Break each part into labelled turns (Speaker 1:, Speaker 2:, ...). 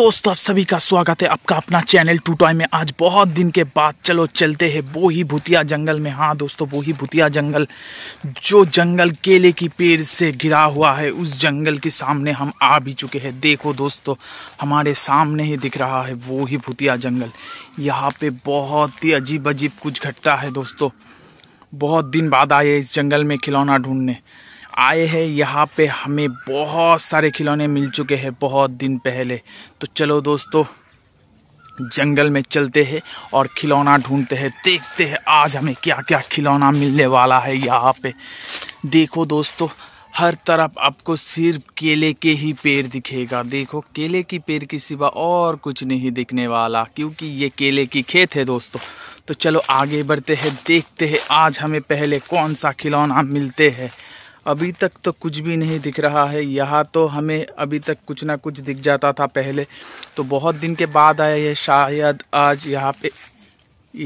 Speaker 1: दोस्तों आप सभी का स्वागत है आपका अपना चैनल टू टॉय में आज बहुत दिन के बाद चलो चलते हैं वो ही भूतिया जंगल में हाँ दोस्तों वो ही भूतिया जंगल जो जंगल केले की पेड़ से गिरा हुआ है उस जंगल के सामने हम आ भी चुके हैं देखो दोस्तों हमारे सामने ही दिख रहा है वो ही भूतिया जंगल यहाँ पे बहुत ही अजीब अजीब कुछ घटता है दोस्तों बहुत दिन बाद आए इस जंगल में खिलौना ढूंढने आए हैं यहाँ पे हमें बहुत सारे खिलौने मिल चुके हैं बहुत दिन पहले तो चलो दोस्तों जंगल में चलते हैं और खिलौना ढूंढते हैं देखते हैं आज हमें क्या क्या खिलौना मिलने वाला है यहाँ पे देखो दोस्तों हर तरफ आपको सिर्फ केले के ही पेड़ दिखेगा देखो केले की पेड़ के सिवा और कुछ नहीं दिखने वाला क्योंकि ये केले की खेत है दोस्तों तो चलो आगे बढ़ते हैं देखते हैं आज हमें पहले कौन सा खिलौना मिलते हैं अभी तक तो कुछ भी नहीं दिख रहा है यहाँ तो हमें अभी तक कुछ ना कुछ दिख जाता था पहले तो बहुत दिन के बाद आया ये शायद आज यहाँ पे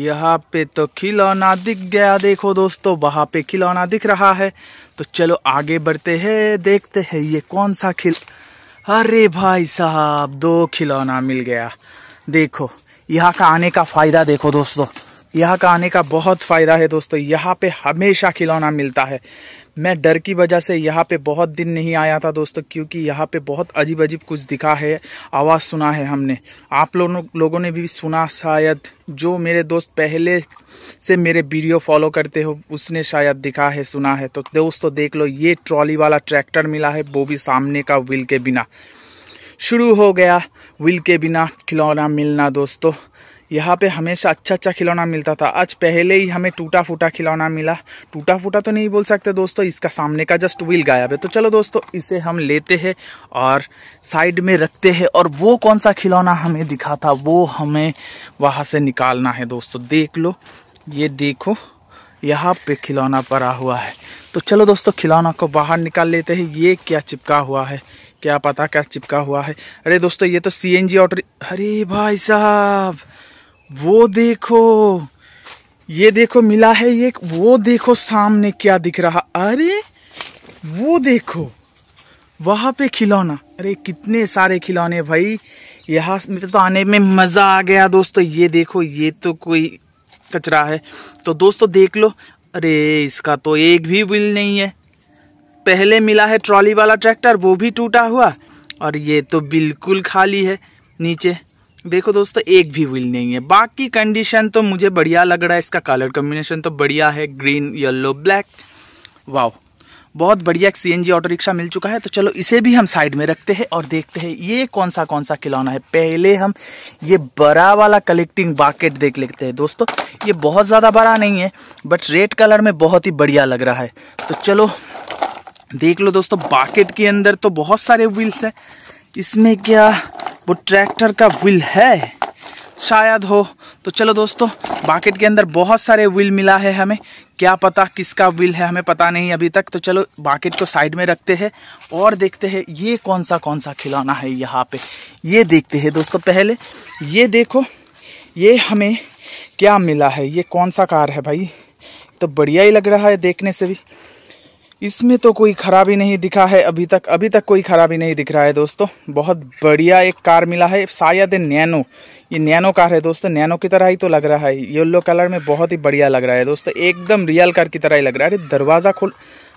Speaker 1: यहाँ पे तो खिलौना दिख गया देखो दोस्तों वहाँ पे खिलौना दिख रहा है तो चलो आगे बढ़ते हैं देखते हैं ये कौन सा खिल अरे भाई साहब दो खिलौना मिल गया देखो यहाँ का आने का फ़ायदा देखो दोस्तों यहाँ का आने का बहुत फ़ायदा है दोस्तों यहाँ पे हमेशा खिलौना मिलता है मैं डर की वजह से यहाँ पे बहुत दिन नहीं आया था दोस्तों क्योंकि यहाँ पे बहुत अजीब अजीब कुछ दिखा है आवाज़ सुना है हमने आप लोगों लोगों ने भी सुना शायद जो मेरे दोस्त पहले से मेरे वीडियो फॉलो करते हो उसने शायद दिखा है सुना है तो दोस्तों देख लो ये ट्रॉली वाला ट्रैक्टर मिला है वो भी सामने का व्हील के बिना शुरू हो गया व्हील के बिना खिलौना मिलना दोस्तों यहाँ पे हमेशा अच्छा अच्छा खिलौना मिलता था आज पहले ही हमें टूटा फूटा खिलौना मिला टूटा फूटा तो नहीं बोल सकते दोस्तों इसका सामने का जस्ट व्हील गायब है तो चलो दोस्तों इसे हम लेते हैं और साइड में रखते हैं और वो कौन सा खिलौना हमें दिखा था वो हमें वहाँ से निकालना है दोस्तों देख लो ये देखो यहाँ पे खिलौना पड़ा हुआ है तो चलो दोस्तों खिलौना को बाहर निकाल लेते हैं ये क्या चिपका हुआ है क्या पता क्या चिपका हुआ है अरे दोस्तों ये तो सी एन जी ऑटो अरे भाई साहब वो देखो ये देखो मिला है ये वो देखो सामने क्या दिख रहा अरे वो देखो वहाँ पे खिलौना अरे कितने सारे खिलौने भाई यहाँ तो आने में मज़ा आ गया दोस्तों ये देखो ये तो कोई कचरा है तो दोस्तों देख लो अरे इसका तो एक भी बिल नहीं है पहले मिला है ट्रॉली वाला ट्रैक्टर वो भी टूटा हुआ और ये तो बिल्कुल खाली है नीचे देखो दोस्तों एक भी व्हील नहीं है बाकी कंडीशन तो मुझे बढ़िया लग रहा है इसका कलर कॉम्बिनेशन तो बढ़िया है ग्रीन येलो ब्लैक वाओ बहुत बढ़िया एक सी ऑटो रिक्शा मिल चुका है तो चलो इसे भी हम साइड में रखते हैं और देखते हैं ये कौन सा कौन सा खिलौना है पहले हम ये बड़ा वाला कलेक्टिंग बाकेट देख लेते हैं दोस्तों ये बहुत ज़्यादा बड़ा नहीं है बट रेड कलर में बहुत ही बढ़िया लग रहा है तो चलो देख लो दोस्तों बाकेट के अंदर तो बहुत सारे व्हील्स हैं इसमें क्या वो ट्रैक्टर का व्हील है शायद हो तो चलो दोस्तों बाकेट के अंदर बहुत सारे व्हील मिला है हमें क्या पता किसका व्हील है हमें पता नहीं अभी तक तो चलो बाकेट को साइड में रखते हैं और देखते हैं ये कौन सा कौन सा खिलौना है यहाँ पे ये देखते हैं दोस्तों पहले ये देखो ये हमें क्या मिला है ये कौन सा कार है भाई तो बढ़िया ही लग रहा है देखने से भी इसमें तो कोई खराबी नहीं दिखा है अभी तक अभी तक कोई खराबी नहीं दिख रहा है दोस्तों बहुत बढ़िया एक कार मिला है शायद नैनो ये नैनो कार है दोस्तों नैनो की तरह ही तो लग रहा है येल्लो कलर में बहुत ही बढ़िया लग रहा है दोस्तों एकदम रियल कार की तरह ही लग रहा है अरे दरवाज़ा खुल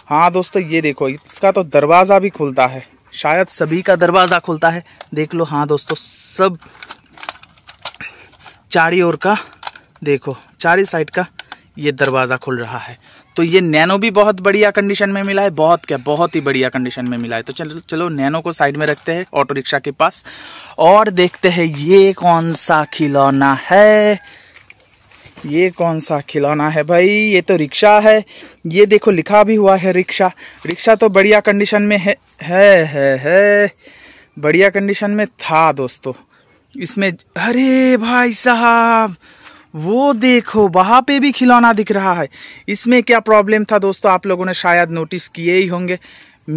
Speaker 1: हाँ दोस्तों ये देखो इसका तो दरवाज़ा भी खुलता है शायद सभी का दरवाज़ा खुलता है देख लो हाँ दोस्तों सब चारी ओर का देखो चारी साइड का ये दरवाज़ा खुल रहा है तो ये नैनो भी बहुत बढ़िया कंडीशन में मिला है बहुत क्या बहुत ही बढ़िया कंडीशन में मिला है तो चलो चलो नैनो को साइड में रखते हैं ऑटो रिक्शा के पास और देखते हैं ये कौन सा खिलौना है ये कौन सा खिलौना है भाई ये तो रिक्शा है ये देखो लिखा भी हुआ है रिक्शा रिक्शा तो बढ़िया कंडीशन में है है है है बढ़िया कंडीशन में था दोस्तों इसमें अरे भाई साहब वो देखो वहाँ पे भी खिलौना दिख रहा है इसमें क्या प्रॉब्लम था दोस्तों आप लोगों ने शायद नोटिस किए ही होंगे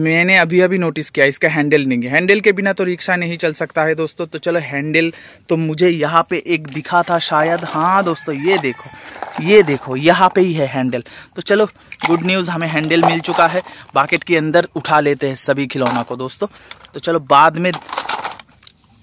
Speaker 1: मैंने अभी अभी नोटिस किया इसका हैंडल नहीं है हैंडल के बिना तो रिक्शा नहीं चल सकता है दोस्तों तो चलो हैंडल तो मुझे यहाँ पे एक दिखा था शायद हाँ दोस्तों ये देखो ये देखो यहाँ पे ही है हैंडल तो चलो गुड न्यूज़ हमें हैंडल मिल चुका है बाकेट के अंदर उठा लेते हैं सभी खिलौना को दोस्तों तो चलो बाद में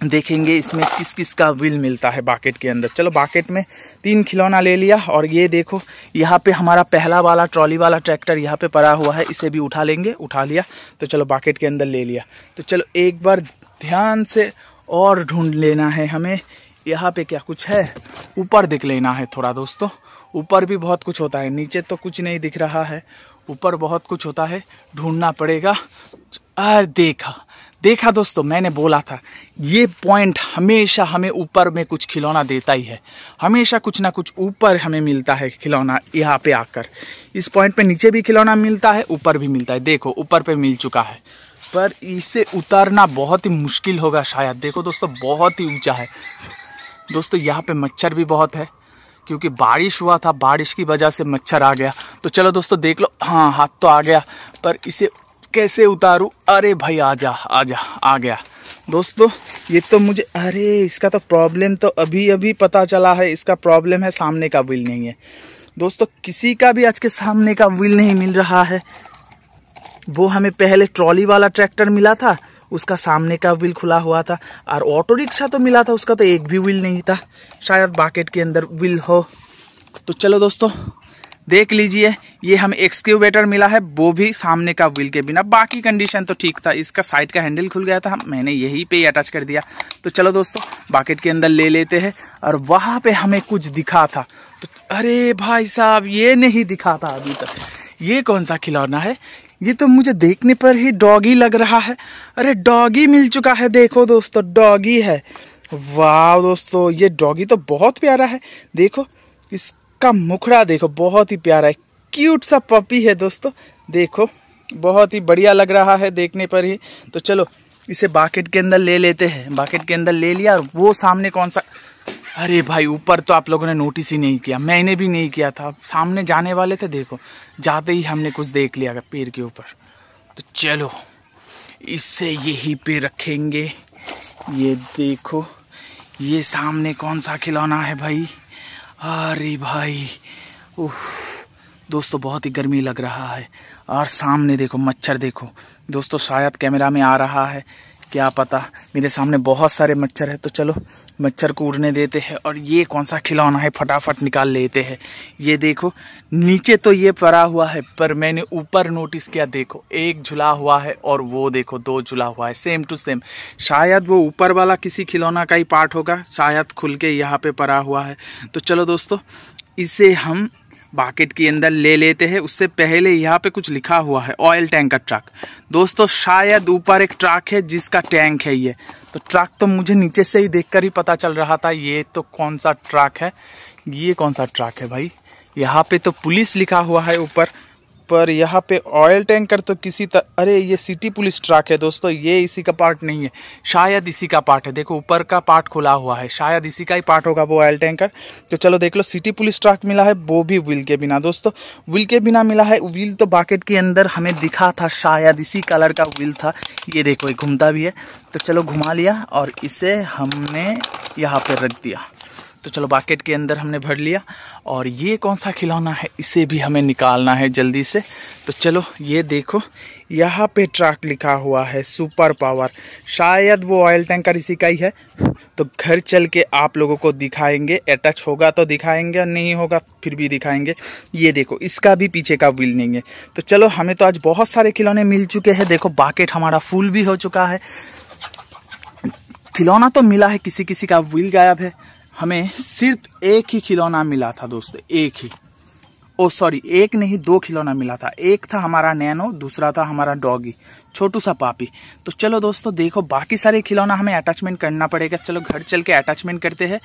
Speaker 1: देखेंगे इसमें किस किस का व्हील मिलता है बाकेट के अंदर चलो बाकेट में तीन खिलौना ले लिया और ये देखो यहाँ पे हमारा पहला वाला ट्रॉली वाला ट्रैक्टर यहाँ पे पड़ा हुआ है इसे भी उठा लेंगे उठा लिया तो चलो बाकेट के अंदर ले लिया तो चलो एक बार ध्यान से और ढूंढ लेना है हमें यहाँ पे क्या कुछ है ऊपर दिख लेना है थोड़ा दोस्तों ऊपर भी बहुत कुछ होता है नीचे तो कुछ नहीं दिख रहा है ऊपर बहुत कुछ होता है ढूंढना पड़ेगा अरे देखा देखा दोस्तों मैंने बोला था ये पॉइंट हमेशा हमें ऊपर में कुछ खिलौना देता ही है हमेशा कुछ ना कुछ ऊपर हमें मिलता है खिलौना यहाँ पे आकर इस पॉइंट पे नीचे भी खिलौना मिलता है ऊपर भी मिलता है देखो ऊपर पे मिल चुका है पर इसे उतारना बहुत ही मुश्किल होगा शायद देखो दोस्तों बहुत ही ऊँचा है दोस्तों यहाँ पर मच्छर भी बहुत है क्योंकि बारिश हुआ था बारिश की वजह से मच्छर आ गया तो चलो दोस्तों देख लो हाँ हाथ तो आ गया पर इसे कैसे उतारूँ अरे भाई आजा आजा आ गया दोस्तों ये तो मुझे अरे इसका तो प्रॉब्लम तो अभी अभी पता चला है इसका प्रॉब्लम है सामने का व्हील नहीं है दोस्तों किसी का भी आज के सामने का व्हील नहीं मिल रहा है वो हमें पहले ट्रॉली वाला ट्रैक्टर मिला था उसका सामने का व्हील खुला हुआ था और ऑटो रिक्शा तो मिला था उसका तो एक भी व्हील नहीं था शायद बाकेट के अंदर व्हील हो तो चलो दोस्तों देख लीजिए ये हम एक्सक्यूबेटर मिला है वो भी सामने का व्हील के बिना बाकी कंडीशन तो ठीक था इसका साइड का हैंडल खुल गया था मैंने यही पे अटैच कर दिया तो चलो दोस्तों बाकेट के अंदर ले लेते हैं और वहाँ पे हमें कुछ दिखा था तो अरे भाई साहब ये नहीं दिखा था अभी तक ये कौन सा खिलौना है ये तो मुझे देखने पर ही डॉगी लग रहा है अरे डॉगी मिल चुका है देखो दोस्तों डॉगी है वाह दोस्तों ये डॉगी तो बहुत प्यारा है देखो इस का मुखड़ा देखो बहुत ही प्यारा है क्यूट सा पपी है दोस्तों देखो बहुत ही बढ़िया लग रहा है देखने पर ही तो चलो इसे बाकेट के अंदर ले लेते हैं बाकेट के अंदर ले लिया और वो सामने कौन सा अरे भाई ऊपर तो आप लोगों ने नोटिस ही नहीं किया मैंने भी नहीं किया था सामने जाने वाले थे देखो जाते ही हमने कुछ देख लिया पेड़ के ऊपर तो चलो इसे यही पे रखेंगे ये देखो ये सामने कौन सा खिलौना है भाई अरे भाई उह दोस्तों तो बहुत ही गर्मी लग रहा है और सामने देखो मच्छर देखो दोस्तों तो शायद कैमरा में आ रहा है क्या पता मेरे सामने बहुत सारे मच्छर है तो चलो मच्छर को उड़ने देते हैं और ये कौन सा खिलौना है फटाफट निकाल लेते हैं ये देखो नीचे तो ये पड़ा हुआ है पर मैंने ऊपर नोटिस किया देखो एक झुला हुआ है और वो देखो दो झुला हुआ है सेम टू सेम शायद वो ऊपर वाला किसी खिलौना का ही पार्ट होगा शायद खुल के यहाँ पे पड़ा हुआ है तो चलो दोस्तों इसे हम बाकेट के अंदर ले लेते हैं उससे पहले यहाँ पे कुछ लिखा हुआ है ऑयल टैंक का ट्रक दोस्तों शायद ऊपर एक ट्रक है जिसका टैंक है ये तो ट्रक तो मुझे नीचे से ही देखकर ही पता चल रहा था ये तो कौन सा ट्रक है ये कौन सा ट्रक है भाई यहाँ पे तो पुलिस लिखा हुआ है ऊपर पर यहाँ पे ऑयल टैंकर तो किसी तरह अरे ये सिटी पुलिस ट्रक है दोस्तों ये इसी का पार्ट नहीं है शायद इसी का पार्ट है देखो ऊपर का पार्ट खुला हुआ है शायद इसी का ही पार्ट होगा वो ऑयल टैंकर तो चलो देख लो सिटी पुलिस ट्रक मिला है वो भी व्हील के बिना दोस्तों व्हील के बिना मिला है व्हील तो बाकेट के अंदर हमें दिखा था शायद इसी कलर का व्हील था ये देखो ये घूमता भी है तो चलो घुमा लिया और इसे हमने यहाँ पर रख दिया तो चलो बाकेट के अंदर हमने भर लिया और ये कौन सा खिलौना है इसे भी हमें निकालना है जल्दी से तो चलो ये देखो यहाँ पे ट्रक लिखा हुआ है सुपर पावर शायद वो ऑयल टैंकर इसी का ही है तो घर चल के आप लोगों को दिखाएंगे अटैच होगा तो दिखाएंगे और नहीं होगा फिर भी दिखाएंगे ये देखो इसका भी पीछे का व्हील नहीं है तो चलो हमें तो आज बहुत सारे खिलौने मिल चुके हैं देखो बाकेट हमारा फुल भी हो चुका है खिलौना तो मिला है किसी किसी का व्हील गायब है हमें सिर्फ एक ही खिलौना मिला था दोस्तों एक ही ओ सॉरी एक नहीं दो खिलौना मिला था एक था हमारा नैनो दूसरा था हमारा डॉगी छोटू सा पापी तो चलो दोस्तों देखो बाकी सारे खिलौना हमें अटैचमेंट करना पड़ेगा चलो घर चल के अटैचमेंट करते हैं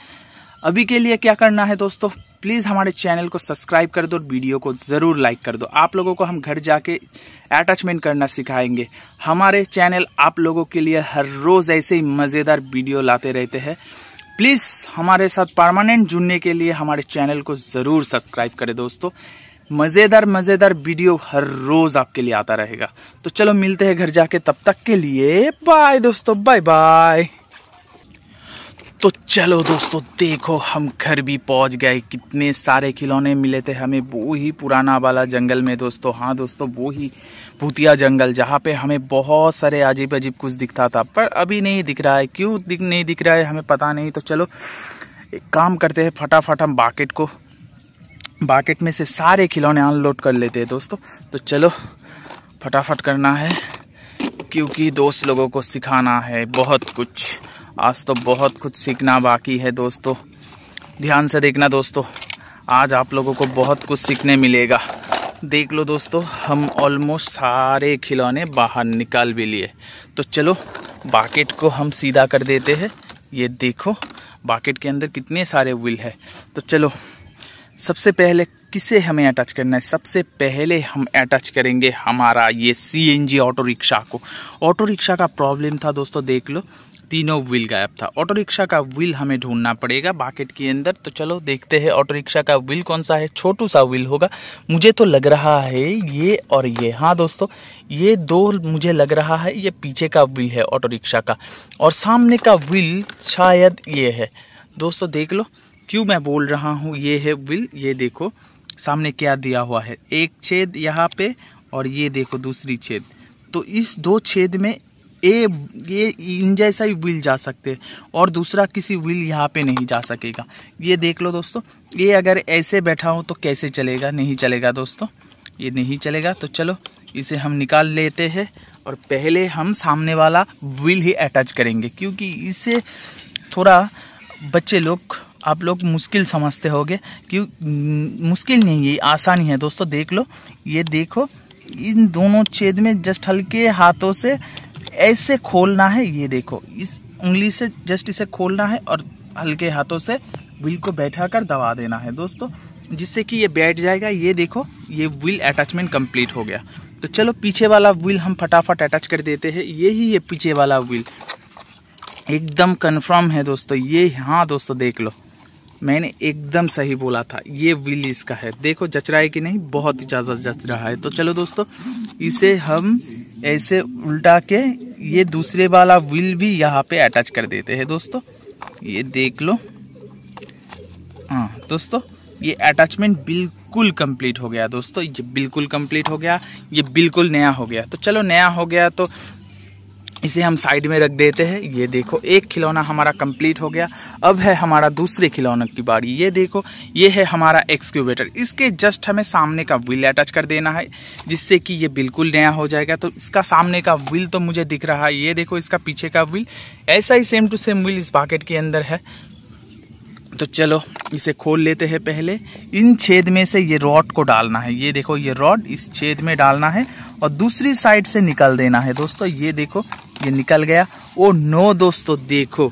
Speaker 1: अभी के लिए क्या करना है दोस्तों प्लीज़ हमारे चैनल को सब्सक्राइब कर दो और वीडियो को ज़रूर लाइक कर दो आप लोगों को हम घर जाके अटैचमेंट करना सिखाएंगे हमारे चैनल आप लोगों के लिए हर रोज़ ऐसे ही मज़ेदार वीडियो लाते रहते हैं प्लीज़ हमारे साथ परमानेंट जुड़ने के लिए हमारे चैनल को ज़रूर सब्सक्राइब करें दोस्तों मज़ेदार मज़ेदार वीडियो हर रोज़ आपके लिए आता रहेगा तो चलो मिलते हैं घर जाके तब तक के लिए बाय दोस्तों बाय बाय तो चलो दोस्तों देखो हम घर भी पहुंच गए कितने सारे खिलौने मिले थे हमें वो ही पुराना वाला जंगल में दोस्तों हाँ दोस्तों वो ही भूतिया जंगल जहाँ पे हमें बहुत सारे अजीब अजीब कुछ दिखता था पर अभी नहीं दिख रहा है क्यों दिख नहीं दिख रहा है हमें पता नहीं तो चलो एक काम करते हैं फटाफट हम बाकेट को बाकेट में से सारे खिलौने अनलोड कर लेते हैं दोस्तों तो चलो फटाफट करना है क्योंकि दोस्त लोगों को सिखाना है बहुत कुछ आज तो बहुत कुछ सीखना बाकी है दोस्तों ध्यान से देखना दोस्तों आज आप लोगों को बहुत कुछ सीखने मिलेगा देख लो दोस्तों हम ऑलमोस्ट सारे खिलौने बाहर निकाल भी लिए तो चलो बाकेट को हम सीधा कर देते हैं ये देखो बाकेट के अंदर कितने सारे व्हील है तो चलो सबसे पहले किसे हमें अटैच करना है सबसे पहले हम अटैच करेंगे हमारा ये C N G auto rickshaw को ऑटो रिक्शा का प्रॉब्लम था दोस्तों देख लो तीनों व्हील गायब था ऑटो रिक्शा का व्हील हमें ढूंढना पड़ेगा बाकेट के अंदर तो चलो देखते हैं ऑटो रिक्शा का व्हील कौन सा है छोटू सा व्हील होगा मुझे तो लग रहा है ये और ये हाँ दोस्तों ये दो मुझे लग रहा है ये पीछे का व्हील है ऑटो रिक्शा का और सामने का व्हील शायद ये है दोस्तों देख लो क्यों मैं बोल रहा हूँ ये है व्हील ये देखो सामने क्या दिया हुआ है एक छेद यहाँ पे और ये देखो दूसरी छेद तो इस दो छेद में ए ये इन जैसा ही व्हील जा सकते हैं और दूसरा किसी व्हील यहाँ पे नहीं जा सकेगा ये देख लो दोस्तों ये अगर ऐसे बैठा हो तो कैसे चलेगा नहीं चलेगा दोस्तों ये नहीं चलेगा तो चलो इसे हम निकाल लेते हैं और पहले हम सामने वाला व्हील ही अटैच करेंगे क्योंकि इसे थोड़ा बच्चे लोग आप लोग मुश्किल समझते होंगे क्यों मुश्किल नहीं है आसानी है दोस्तों देख लो ये देखो इन दोनों छेद में जस्ट हल्के हाथों से ऐसे खोलना है ये देखो इस उंगली से जस्ट इसे खोलना है और हल्के हाथों से व्हील को बैठा कर दबा देना है दोस्तों जिससे कि ये बैठ जाएगा ये देखो ये व्हील अटैचमेंट कंप्लीट हो गया तो चलो पीछे वाला व्हील हम फटाफट अटैच कर देते हैं ये ही ये पीछे वाला व्हील एकदम कन्फर्म है दोस्तों ये हाँ दोस्तों देख लो मैंने एकदम सही बोला था ये व्हील इसका है देखो जच रहा है कि नहीं बहुत ही ज़्यादा जच रहा है तो चलो दोस्तों इसे हम ऐसे उल्टा के ये दूसरे वाला व्हील भी यहाँ पे अटैच कर देते हैं दोस्तों ये देख लो हाँ दोस्तों ये अटैचमेंट बिल्कुल कंप्लीट हो गया दोस्तों ये बिल्कुल कंप्लीट हो गया ये बिल्कुल नया हो गया तो चलो नया हो गया तो इसे हम साइड में रख देते हैं ये देखो एक खिलौना हमारा कंप्लीट हो गया अब है हमारा दूसरे खिलौने की बारी ये देखो ये है हमारा एक्सक्यूबेटर इसके जस्ट हमें सामने का व्हील अटैच कर देना है जिससे कि ये बिल्कुल नया हो जाएगा तो इसका सामने का व्हील तो मुझे दिख रहा है ये देखो इसका पीछे का व्हील ऐसा ही सेम टू सेम व्हील इस बाकेट के अंदर है तो चलो इसे खोल लेते हैं पहले इन छेद में से ये रॉड को डालना है ये देखो ये रॉड इस छेद में डालना है और दूसरी साइड से निकल देना है दोस्तों ये देखो ये निकल गया ओ नो दोस्तों देखो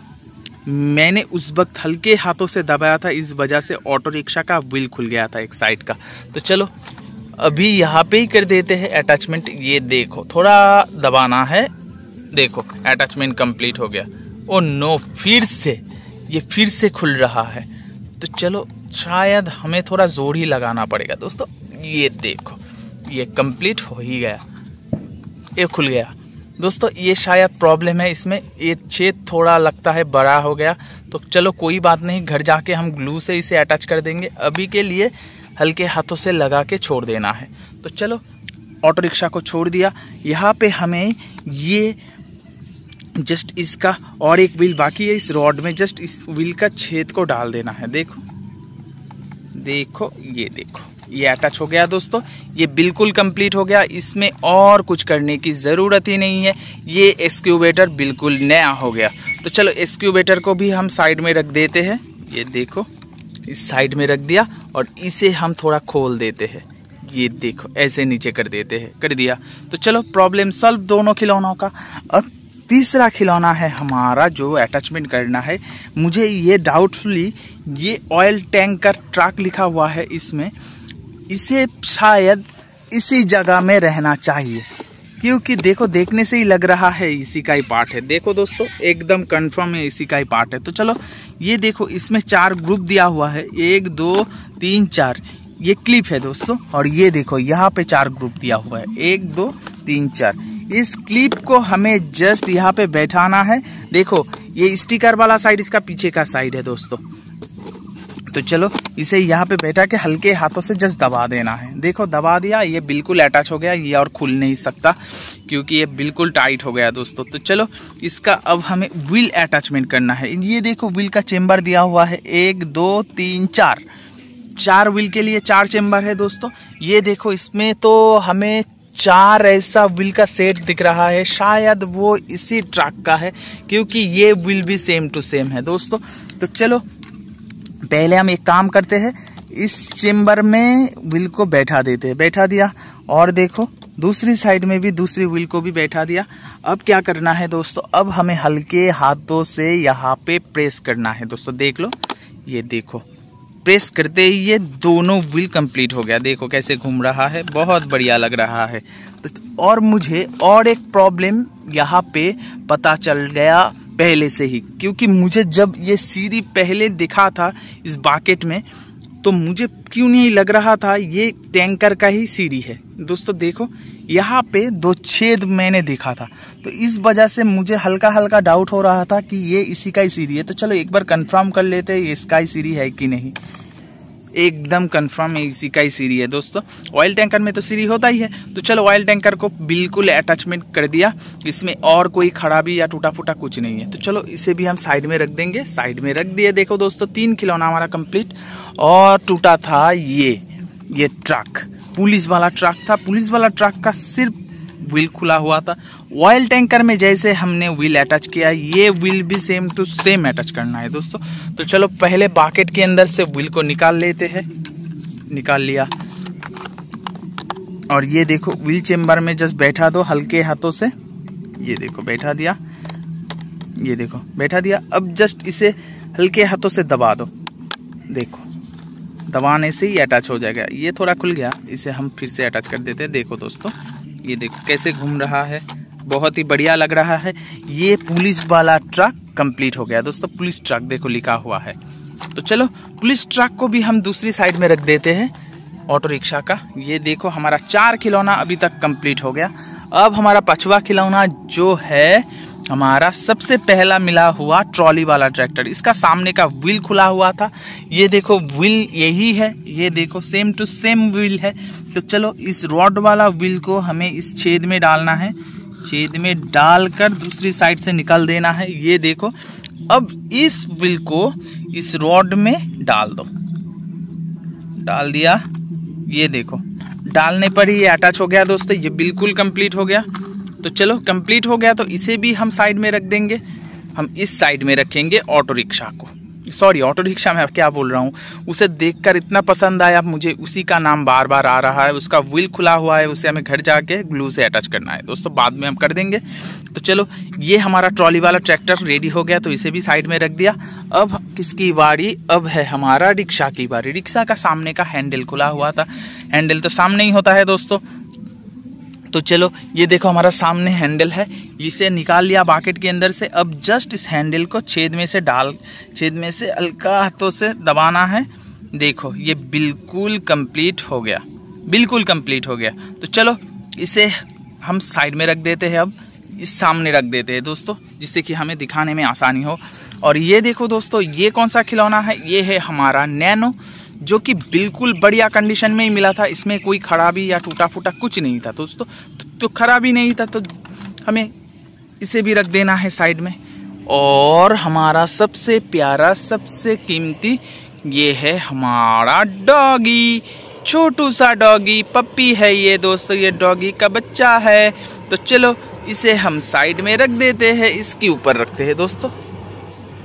Speaker 1: मैंने उस वक्त हल्के हाथों से दबाया था इस वजह से ऑटो रिक्शा का व्हील खुल गया था एक साइड का तो चलो अभी यहाँ पे ही कर देते हैं अटैचमेंट ये देखो थोड़ा दबाना है देखो अटैचमेंट कंप्लीट हो गया ओ नो फिर से ये फिर से खुल रहा है तो चलो शायद हमें थोड़ा जोर ही लगाना पड़ेगा दोस्तों ये देखो ये कंप्लीट हो ही गया ये खुल गया दोस्तों ये शायद प्रॉब्लम है इसमें ये छेद थोड़ा लगता है बड़ा हो गया तो चलो कोई बात नहीं घर जाके हम ग्लू से इसे अटैच कर देंगे अभी के लिए हल्के हाथों से लगा के छोड़ देना है तो चलो ऑटो रिक्शा को छोड़ दिया यहाँ पे हमें ये जस्ट इसका और एक व्हील बाकी है इस रॉड में जस्ट इस व्हील का छेद को डाल देना है देखो देखो ये देखो ये अटैच हो गया दोस्तों ये बिल्कुल कंप्लीट हो गया इसमें और कुछ करने की ज़रूरत ही नहीं है ये एक्सक्यूबेटर बिल्कुल नया हो गया तो चलो एक्सक्यूबेटर को भी हम साइड में रख देते हैं ये देखो इस साइड में रख दिया और इसे हम थोड़ा खोल देते हैं ये देखो ऐसे नीचे कर देते हैं कर दिया तो चलो प्रॉब्लम सॉल्व दोनों खिलौनों का अब तीसरा खिलौना है हमारा जो अटैचमेंट करना है मुझे ये डाउटफुली ये ऑयल टैंक का ट्रक लिखा हुआ है इसमें इसे शायद इसी जगह में रहना चाहिए क्योंकि देखो देखने से ही लग रहा है इसी का ही पार्ट है देखो दोस्तों एकदम कंफर्म है इसी का ही पार्ट है तो चलो ये देखो इसमें चार ग्रुप दिया हुआ है एक दो तीन चार ये क्लिप है दोस्तों और ये देखो यहाँ पे चार ग्रुप दिया हुआ है एक दो तीन चार इस क्लिप को हमें जस्ट यहाँ पे बैठाना है देखो ये स्टिकर वाला साइड इसका पीछे का साइड है दोस्तों तो चलो इसे यहाँ पे बैठा के हल्के हाथों से जस्ट दबा देना है देखो दबा दिया ये बिल्कुल अटैच हो गया ये और खुल नहीं सकता क्योंकि ये बिल्कुल टाइट हो गया दोस्तों तो चलो इसका अब हमें व्हील अटैचमेंट करना है ये देखो व्हील का चेम्बर दिया हुआ है एक दो तीन चार चार व्हील के लिए चार चेंबर है दोस्तों ये देखो इसमें तो हमें चार ऐसा व्हील का सेट दिख रहा है शायद वो इसी ट्रक का है क्योंकि ये व्हील भी सेम टू सेम है दोस्तों तो चलो पहले हम एक काम करते हैं इस चेम्बर में व्हील को बैठा देते हैं बैठा दिया और देखो दूसरी साइड में भी दूसरी व्हील को भी बैठा दिया अब क्या करना है दोस्तों अब हमें हल्के हाथों से यहाँ पे प्रेस करना है दोस्तों देख लो ये देखो प्रेस करते ही ये दोनों व्हील कंप्लीट हो गया देखो कैसे घूम रहा है बहुत बढ़िया लग रहा है तो और मुझे और एक प्रॉब्लम यहाँ पे पता चल गया पहले से ही क्योंकि मुझे जब ये सीरी पहले दिखा था इस बाकेट में तो मुझे क्यों नहीं लग रहा था ये टैंकर का ही सीढ़ी है दोस्तों देखो यहाँ पे दो छेद मैंने देखा था तो इस वजह से मुझे हल्का हल्का डाउट हो रहा था कि ये इसी का ही सीढ़ी है तो चलो एक बार कंफर्म कर लेते हैं ये इसका ही सीढ़ी है कि नहीं एकदम कंफर्म इसी का ही सीरी है दोस्तों ऑयल टैंकर में तो सीरी होता ही है तो चलो ऑयल टैंकर को बिल्कुल अटैचमेंट कर दिया इसमें और कोई खराबी या टूटा फूटा कुछ नहीं है तो चलो इसे भी हम साइड में रख देंगे साइड में रख दिए देखो दोस्तों तीन खिलौना हमारा कंप्लीट और टूटा था ये ये ट्रक पुलिस वाला ट्रक था पुलिस वाला ट्रक का सिर्फ व्हील खुला हुआ था ऑयल टैंकर में जैसे हमने व्हील अटैच किया ये व्हील भी सेम टू सेम अटैच करना है दोस्तों तो चलो पहले बाकेट के अंदर से व्हील को निकाल लेते हैं निकाल लिया और ये देखो व्हील चेम्बर में जस्ट बैठा दो हल्के हाथों से ये देखो बैठा दिया ये देखो बैठा दिया अब जस्ट इसे हल्के हाथों से दबा दो देखो दबाने से ही अटैच हो जाएगा ये थोड़ा खुल गया इसे हम फिर से अटैच कर देते हैं देखो दोस्तों ये देखो कैसे घूम रहा है बहुत ही बढ़िया लग रहा है ये पुलिस वाला ट्रक कंप्लीट हो गया दोस्तों पुलिस ट्रक देखो लिखा हुआ है तो चलो पुलिस ट्रक को भी हम दूसरी साइड में रख देते हैं ऑटो रिक्शा का ये देखो हमारा चार खिलौना अभी तक कंप्लीट हो गया अब हमारा पाँचवा खिलौना जो है हमारा सबसे पहला मिला हुआ ट्रॉली वाला ट्रैक्टर इसका सामने का व्हील खुला हुआ था ये देखो व्हील यही है ये देखो सेम टू सेम व्हील है तो चलो इस रॉड वाला व्हील को हमें इस छेद में डालना है छेद में डालकर दूसरी साइड से निकल देना है ये देखो अब इस व्हील को इस रॉड में डाल दो डाल दिया ये देखो डालने पर ही अटैच हो गया दोस्तों ये बिल्कुल कंप्लीट हो गया तो चलो कंप्लीट हो गया तो इसे भी हम साइड में रख देंगे हम इस साइड में रखेंगे ऑटो रिक्शा को सॉरी ऑटो रिक्शा मैं क्या बोल रहा हूँ उसे देखकर इतना पसंद आया मुझे उसी का नाम बार बार आ रहा है उसका व्हील खुला हुआ है उसे हमें घर जाके ग्लू से अटैच करना है दोस्तों बाद में हम कर देंगे तो चलो ये हमारा ट्रॉली वाला ट्रैक्टर रेडी हो गया तो इसे भी साइड में रख दिया अब किसकी बारी अब है हमारा रिक्शा की बारी रिक्शा का सामने का हैंडल खुला हुआ था हैंडल तो सामने ही होता है दोस्तों तो चलो ये देखो हमारा सामने हैंडल है इसे निकाल लिया बाकेट के अंदर से अब जस्ट इस हैंडल को छेद में से डाल छेद में से हल्का हाथों से दबाना है देखो ये बिल्कुल कंप्लीट हो गया बिल्कुल कंप्लीट हो गया तो चलो इसे हम साइड में रख देते हैं अब इस सामने रख देते हैं दोस्तों जिससे कि हमें दिखाने में आसानी हो और ये देखो दोस्तों ये कौन सा खिलौना है ये है हमारा नैनो जो कि बिल्कुल बढ़िया कंडीशन में ही मिला था इसमें कोई खराबी या टूटा फूटा कुछ नहीं था दोस्तों तो, तो खराबी नहीं था तो हमें इसे भी रख देना है साइड में और हमारा सबसे प्यारा सबसे कीमती ये है हमारा डॉगी छोटू सा डॉगी पप्पी है ये दोस्तों ये डॉगी का बच्चा है तो चलो इसे हम साइड में रख देते हैं इसके ऊपर रखते हैं दोस्तों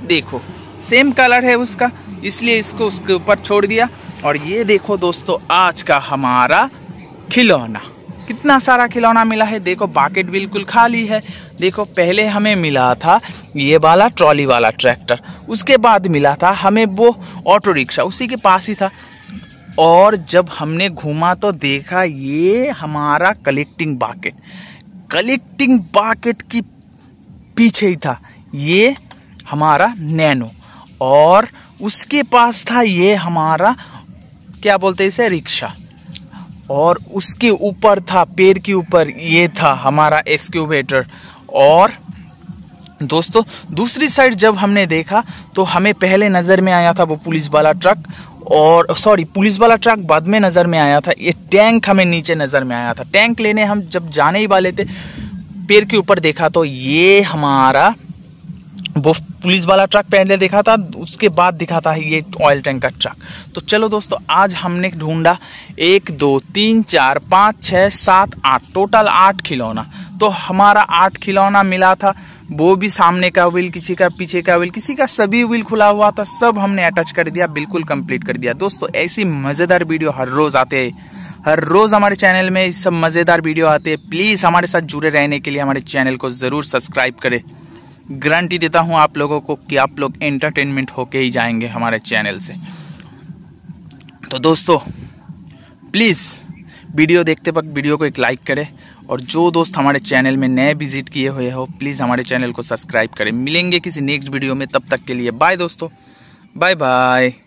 Speaker 1: देखो सेम कलर है उसका इसलिए इसको उसके ऊपर छोड़ दिया और ये देखो दोस्तों आज का हमारा खिलौना कितना सारा खिलौना मिला है देखो बाकेट बिल्कुल खाली है देखो पहले हमें मिला था ये वाला ट्रॉली वाला ट्रैक्टर उसके बाद मिला था हमें वो ऑटो रिक्शा उसी के पास ही था और जब हमने घूमा तो देखा ये हमारा कलेक्टिंग बाकेट कलेक्टिंग बाकेट की पीछे ही था ये हमारा नैनो और उसके पास था ये हमारा क्या बोलते इसे रिक्शा और उसके ऊपर था पेड़ के ऊपर ये था हमारा एक्सक्यूबेटर और दोस्तों दूसरी साइड जब हमने देखा तो हमें पहले नज़र में आया था वो पुलिस वाला ट्रक और सॉरी पुलिस वाला ट्रक बाद में नज़र में आया था ये टैंक हमें नीचे नज़र में आया था टैंक लेने हम जब जाने ही वाले थे पेड़ के ऊपर देखा तो ये हमारा वो पुलिस वाला ट्रक पहले देखा था उसके बाद दिखा था ये ऑयल टैंक का ट्रक तो चलो दोस्तों आज हमने ढूंढा एक दो तीन चार पाँच छः सात आठ टोटल आठ खिलौना तो हमारा आठ खिलौना मिला था वो भी सामने का व्हील किसी का पीछे का व्हील किसी का सभी व्हील खुला हुआ था सब हमने अटैच कर दिया बिल्कुल कंप्लीट कर दिया दोस्तों ऐसी मज़ेदार वीडियो हर रोज़ आते हैं हर रोज़ हमारे चैनल में सब मज़ेदार वीडियो आते हैं प्लीज़ हमारे साथ जुड़े रहने के लिए हमारे चैनल को ज़रूर सब्सक्राइब करें गारंटी देता हूँ आप लोगों को कि आप लोग एंटरटेनमेंट होके ही जाएंगे हमारे चैनल से तो दोस्तों प्लीज़ वीडियो देखते वक्त वीडियो को एक लाइक करें और जो दोस्त हमारे चैनल में नए विजिट किए हुए हो प्लीज़ हमारे चैनल को सब्सक्राइब करें मिलेंगे किसी नेक्स्ट वीडियो में तब तक के लिए बाय दोस्तों बाय बाय